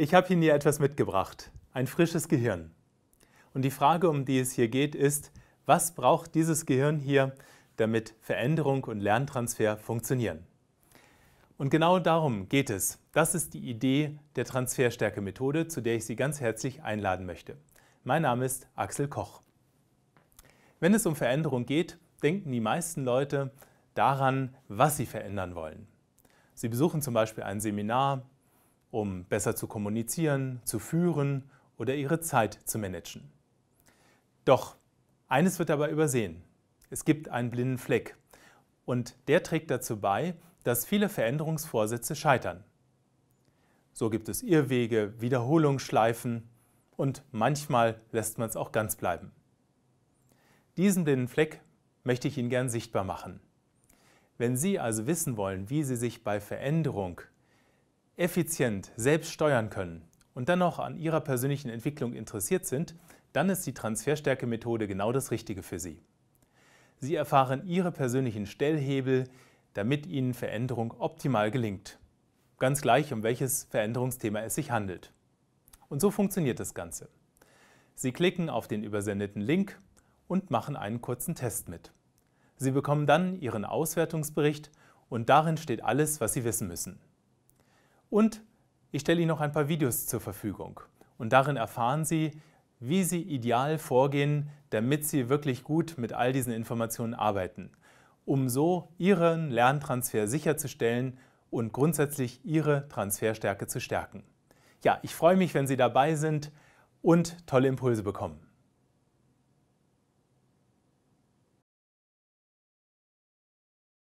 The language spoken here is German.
Ich habe Ihnen hier etwas mitgebracht, ein frisches Gehirn. Und die Frage, um die es hier geht, ist, was braucht dieses Gehirn hier, damit Veränderung und Lerntransfer funktionieren? Und genau darum geht es. Das ist die Idee der Transferstärke-Methode, zu der ich Sie ganz herzlich einladen möchte. Mein Name ist Axel Koch. Wenn es um Veränderung geht, denken die meisten Leute daran, was sie verändern wollen. Sie besuchen zum Beispiel ein Seminar, um besser zu kommunizieren, zu führen oder ihre Zeit zu managen. Doch eines wird dabei übersehen. Es gibt einen blinden Fleck und der trägt dazu bei, dass viele Veränderungsvorsätze scheitern. So gibt es Irrwege, Wiederholungsschleifen und manchmal lässt man es auch ganz bleiben. Diesen blinden Fleck möchte ich Ihnen gern sichtbar machen. Wenn Sie also wissen wollen, wie Sie sich bei Veränderung effizient selbst steuern können und dennoch an Ihrer persönlichen Entwicklung interessiert sind, dann ist die Transferstärke-Methode genau das Richtige für Sie. Sie erfahren Ihre persönlichen Stellhebel, damit Ihnen Veränderung optimal gelingt. Ganz gleich, um welches Veränderungsthema es sich handelt. Und so funktioniert das Ganze. Sie klicken auf den übersendeten Link und machen einen kurzen Test mit. Sie bekommen dann Ihren Auswertungsbericht und darin steht alles, was Sie wissen müssen. Und ich stelle Ihnen noch ein paar Videos zur Verfügung. Und darin erfahren Sie, wie Sie ideal vorgehen, damit Sie wirklich gut mit all diesen Informationen arbeiten, um so Ihren Lerntransfer sicherzustellen und grundsätzlich Ihre Transferstärke zu stärken. Ja, ich freue mich, wenn Sie dabei sind und tolle Impulse bekommen.